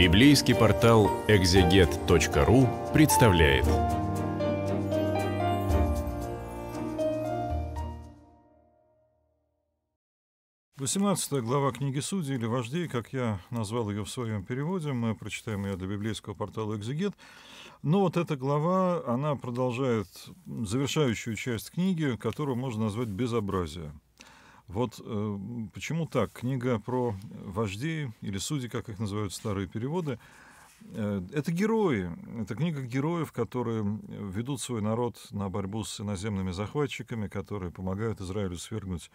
Библейский портал экзегет.ру представляет. Восемнадцатая глава книги Судей или Вождей, как я назвал ее в своем переводе, мы прочитаем ее для библейского портала «Экзегет». Но вот эта глава, она продолжает завершающую часть книги, которую можно назвать «Безобразие». Вот э, почему так? Книга про вождей или судей, как их называют старые переводы, э, это герои. Это книга героев, которые ведут свой народ на борьбу с иноземными захватчиками, которые помогают Израилю свергнуть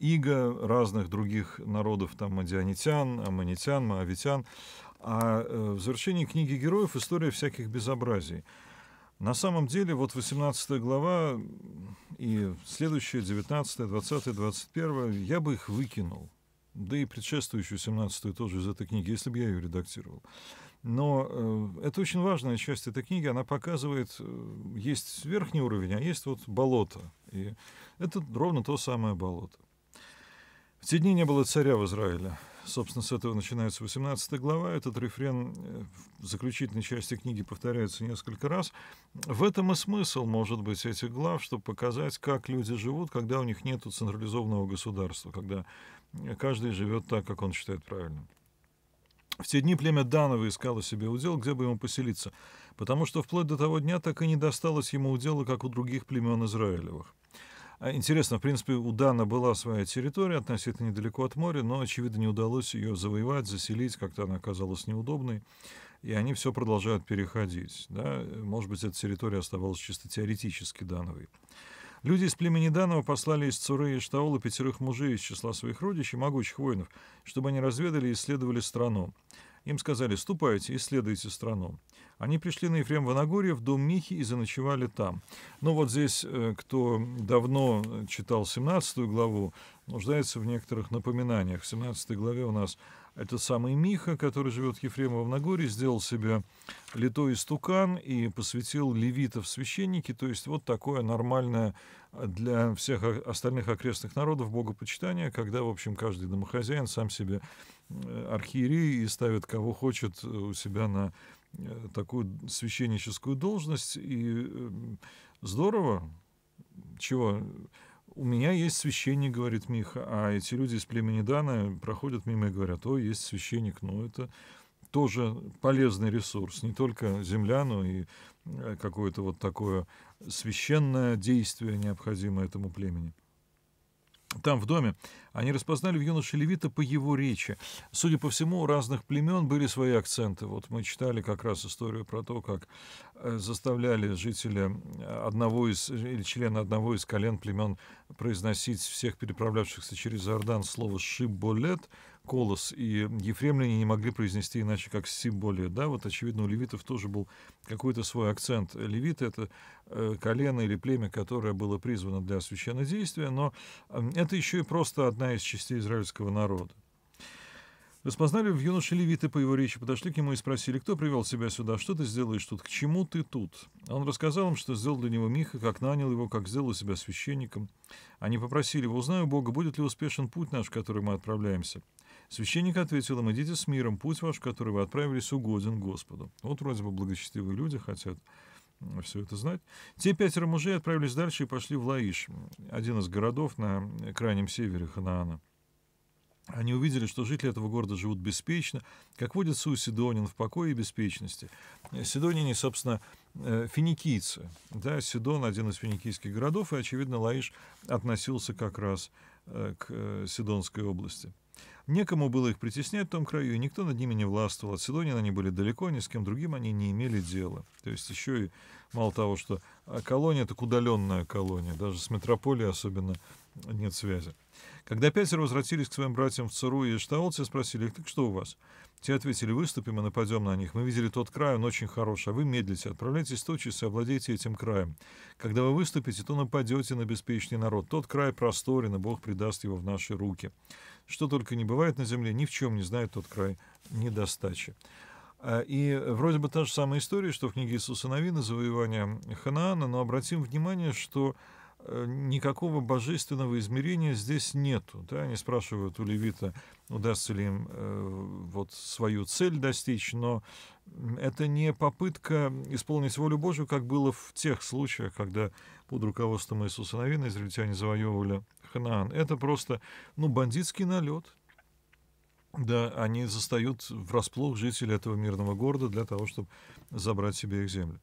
иго разных других народов, там, мадианитян, аманитян, маавитян, А э, в завершении книги героев история всяких безобразий – на самом деле, вот 18 глава и следующая, 19, 20, 21, я бы их выкинул. Да и предшествующую 17 тоже из этой книги, если бы я ее редактировал. Но э, это очень важная часть этой книги. Она показывает, э, есть верхний уровень, а есть вот болото. И это ровно то самое болото. В те дни не было царя в Израиле. Собственно, с этого начинается 18 глава. Этот рефрен э, в заключительной части книги повторяется несколько раз. В этом и смысл, может быть, этих глав, чтобы показать, как люди живут, когда у них нет централизованного государства, когда каждый живет так, как он считает правильным. В те дни племя Данова искало себе удел, где бы ему поселиться, потому что вплоть до того дня так и не досталось ему удела, как у других племен Израилевых. А, интересно, в принципе, у Дана была своя территория, относительно недалеко от моря, но, очевидно, не удалось ее завоевать, заселить, как-то она оказалась неудобной, и они все продолжают переходить. Да? Может быть, эта территория оставалась чисто теоретически Дановой. Люди из племени Данова послали из Цуры и Штаула пятерых мужей из числа своих родичей, могучих воинов, чтобы они разведали и исследовали страну. Им сказали, ступайте, исследуйте страну. Они пришли на Ефремово Нагорье в дом Михи и заночевали там. Но ну, вот здесь, э, кто давно э, читал 17 главу, нуждается в некоторых напоминаниях. В 17 главе у нас это самый Миха, который живет в Ефремово в Нагоре, сделал себе литой истукан и посвятил левитов священники, то есть вот такое нормальное э, для всех остальных окрестных народов богопочитание, когда, в общем, каждый домохозяин сам себе э, архиерей и ставит кого хочет э, у себя на такую священническую должность, и здорово, чего у меня есть священник, говорит Миха, а эти люди из племени Дана проходят мимо и говорят, о, есть священник, но ну, это тоже полезный ресурс, не только земля, но и э, какое-то вот такое священное действие, необходимое этому племени там, в доме, они распознали в юноше Левита по его речи. Судя по всему, у разных племен были свои акценты. Вот мы читали как раз историю про то, как э, заставляли жителя одного из, или члена одного из колен племен произносить всех переправлявшихся через Иордан слово «шиболет», Колос и ефремляне не могли произнести иначе, как символе. Да, вот, очевидно, у левитов тоже был какой-то свой акцент. Левиты — это э, колено или племя, которое было призвано для священнодействия, но эм, это еще и просто одна из частей израильского народа. Распознали в юноше левиты по его речи, подошли к нему и спросили, кто привел себя сюда, что ты сделаешь тут, к чему ты тут? Он рассказал им, что сделал для него Миха, как нанял его, как сделал себя священником. Они попросили его, узнаю Бога, будет ли успешен путь наш, в который мы отправляемся. Священник ответил им, идите с миром, путь ваш, который вы отправились, угоден Господу. Вот вроде бы благочестивые люди хотят все это знать. Те пятеро мужей отправились дальше и пошли в Лаиш, один из городов на э, крайнем севере Ханаана. Они увидели, что жители этого города живут беспечно, как водится у Сидонин, в покое и беспечности. Э, Сидонине, собственно, э, финикийцы. Да, Сидон – один из финикийских городов, и, очевидно, Лаиш относился как раз к Сидонской области. Некому было их притеснять в том краю, и никто над ними не властвовал. От Сидонина они были далеко, ни с кем другим они не имели дела. То есть еще и мало того, что а, колония так удаленная колония, даже с метрополией особенно нет связи. Когда пятеро возвратились к своим братьям в ЦРУ и Штаолце, спросили их, так что у вас? Те ответили, выступим и нападем на них. Мы видели тот край, он очень хорош, а вы медлите. Отправляйтесь тотчас и овладейте этим краем. Когда вы выступите, то нападете на беспечный народ. Тот край просторен, и Бог придаст его в наши руки что только не бывает на земле, ни в чем не знает тот край недостачи. А, и вроде бы та же самая история, что в книге Иисуса Навина «Завоевание Ханаана», но обратим внимание, что Э, никакого божественного измерения здесь нету. Да? Они спрашивают у левита, удастся ли им э, вот свою цель достичь, но это не попытка исполнить волю Божию, как было в тех случаях, когда под руководством Иисуса Новина израильтяне завоевывали Ханаан. Это просто ну, бандитский налет. Да, они застают врасплох жителей этого мирного города для того, чтобы забрать себе их землю.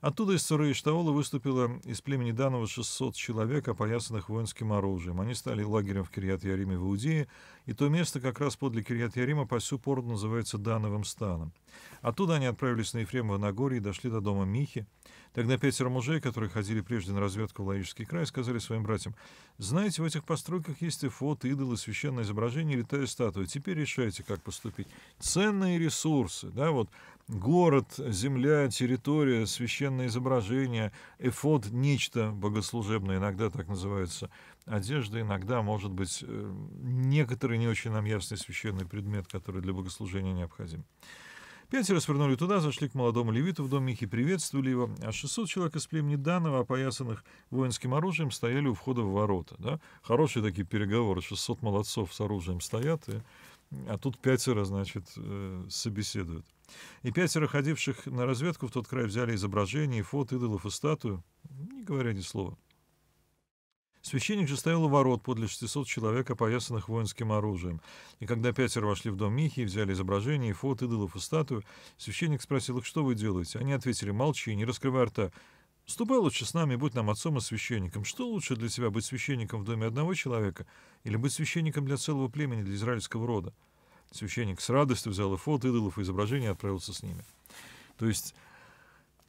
Оттуда из Сура-Иштаула выступило из племени Данова 600 человек, опоясанных воинским оружием. Они стали лагерем в Кирьят-Яриме в Иудее, и то место как раз подле Кирьят-Ярима по сю пору называется Дановым станом. Оттуда они отправились на Ефремово Нагорье и дошли до дома Михи. Тогда пятеро мужей, которые ходили прежде на разведку в Лаишский край, сказали своим братьям, «Знаете, в этих постройках есть и фото, идолы, священное изображение, летая статуя. Теперь решайте, как поступить. Ценные ресурсы, да, вот город, земля, территория, священное священное изображение, эфод – нечто богослужебное, иногда так называется одежда, иногда, может быть, э, некоторый не очень нам ясный священный предмет, который для богослужения необходим. Пятеро свернули туда, зашли к молодому левиту в дом Михи, приветствовали его, а 600 человек из племени Данова, опоясанных воинским оружием, стояли у входа в ворота. Да? Хорошие такие переговоры, 600 молодцов с оружием стоят и а тут пятеро, значит, э, собеседуют. И пятеро ходивших на разведку в тот край взяли изображения, и фото идолов и статую, не говоря ни слова. Священник же стоял у ворот подле 600 человек, опоясанных воинским оружием. И когда пятеро вошли в дом Михи взяли изображение, и фото идолов и статую, священник спросил их, что вы делаете? Они ответили, молчи, не раскрывай рта. Ступай лучше с нами, будь нам отцом и священником. Что лучше для тебя, быть священником в доме одного человека или быть священником для целого племени, для израильского рода? Священник с радостью взял и фото идолов, и изображение отправился с ними. То есть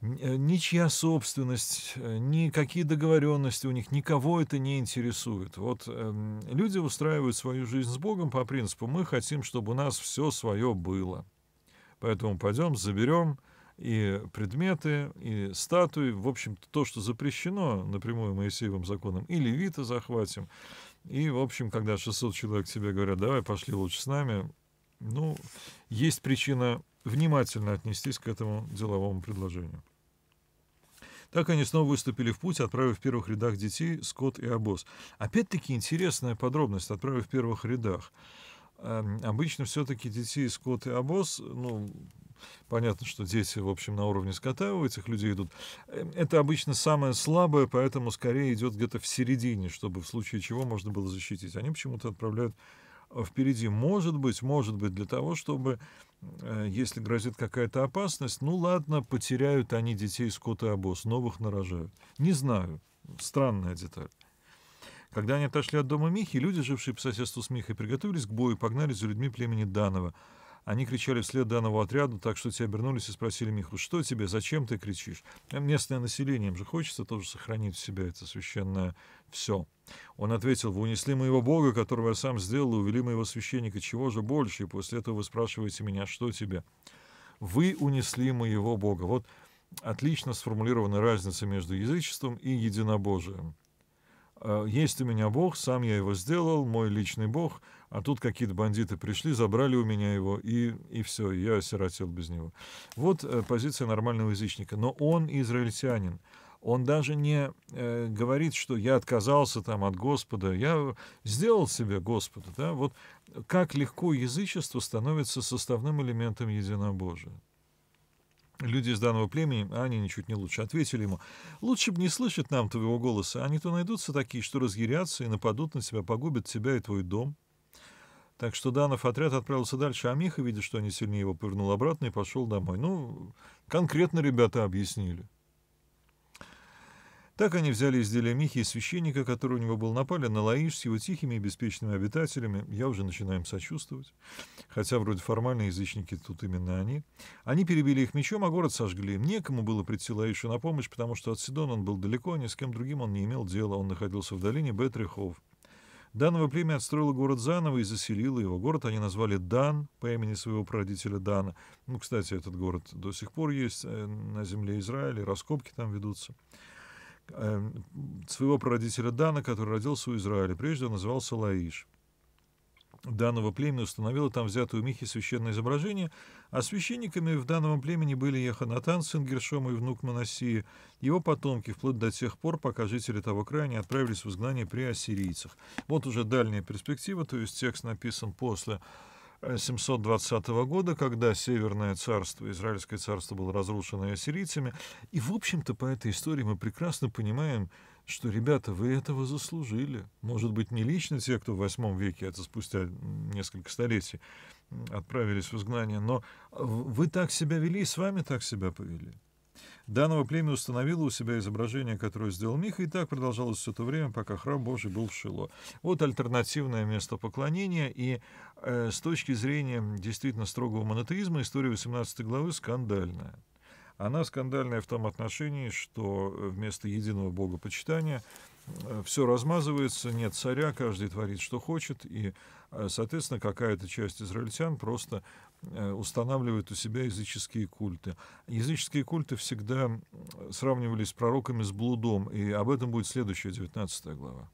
э, ничья собственность, э, никакие договоренности у них, никого это не интересует. Вот эм, люди устраивают свою жизнь с Богом по принципу «мы хотим, чтобы у нас все свое было». Поэтому пойдем, заберем, и предметы, и статуи, в общем-то, что запрещено напрямую Моисеевым законом, и левита захватим. И, в общем, когда 600 человек тебе говорят, давай пошли лучше с нами, ну, есть причина внимательно отнестись к этому деловому предложению. Так они снова выступили в путь, отправив в первых рядах детей скот и обоз. Опять-таки интересная подробность, отправив в первых рядах. Эм, обычно все-таки детей скот и обоз, ну, Понятно, что дети, в общем, на уровне скота у этих людей идут. Эм, это обычно самое слабое, поэтому скорее идет где-то в середине, чтобы в случае чего можно было защитить. Они почему-то отправляют э, впереди. Может быть, может быть, для того, чтобы, э, если грозит какая-то опасность, ну ладно, потеряют они детей скота обоз, новых нарожают. Не знаю. Странная деталь. Когда они отошли от дома Михи, люди, жившие по соседству с Михой, приготовились к бою и погнали за людьми племени Данова – они кричали вслед данному отряду так что те обернулись и спросили Миху, что тебе, зачем ты кричишь? Местное население, им же хочется тоже сохранить в себе это священное все. Он ответил, вы унесли моего Бога, которого я сам сделал, и увели моего священника, чего же больше? И после этого вы спрашиваете меня, что тебе? Вы унесли моего Бога. Вот отлично сформулирована разница между язычеством и единобожием. «Э, есть у меня Бог, сам я его сделал, мой личный Бог — а тут какие-то бандиты пришли, забрали у меня его, и, и все, я осиротел без него. Вот э, позиция нормального язычника. Но он израильтянин. Он даже не э, говорит, что я отказался там от Господа, я сделал себе Господа. Да? Вот как легко язычество становится составным элементом единобожия. Люди из данного племени, они ничуть не лучше, ответили ему, «Лучше бы не слышать нам твоего голоса, они то найдутся такие, что разъярятся и нападут на тебя, погубят тебя и твой дом». Так что Данов отряд отправился дальше, а Миха, видя, что они сильнее его, повернул обратно и пошел домой. Ну, конкретно ребята объяснили. Так они взяли изделия Михи и священника, который у него был, напали на Лаиш с его тихими и беспечными обитателями. Я уже начинаем сочувствовать. Хотя вроде формально язычники тут именно они. Они перебили их мечом, а город сожгли. Некому было прийти Лаишу на помощь, потому что от Сидона он был далеко, ни с кем другим он не имел дела. Он находился в долине Бетрихов данного племя отстроило город заново и заселило его. Город они назвали Дан по имени своего прародителя Дана. Ну, кстати, этот город до сих пор есть э, на земле Израиля, раскопки там ведутся. Эм, своего прародителя Дана, который родился у Израиля, прежде он назывался Лаиш данного племени установила там взятое у Михи священное изображение, а священниками в данном племени были Яханатан, сын Гершома и внук Моносии, его потомки, вплоть до тех пор, пока жители того края не отправились в изгнание при ассирийцах. Вот уже дальняя перспектива, то есть текст написан после 720 года, когда Северное царство, Израильское царство было разрушено ассирийцами. И, в общем-то, по этой истории мы прекрасно понимаем, что, ребята, вы этого заслужили. Может быть, не лично те, кто в восьмом веке, это спустя несколько столетий, отправились в изгнание, но э, вы так себя вели, и с вами так себя повели. Данного племя установило у себя изображение, которое сделал Миха, и так продолжалось все то время, пока храм Божий был в Шило. Вот альтернативное место поклонения, и э, с точки зрения действительно строгого монотеизма история 18 главы скандальная. Она скандальная в том отношении, что э, вместо единого богопочитания Э, все размазывается, нет царя, каждый творит, что хочет, и, э, соответственно, какая-то часть израильтян просто э, устанавливает у себя языческие культы. Языческие культы всегда сравнивались с пророками с блудом, и об этом будет следующая 19 глава.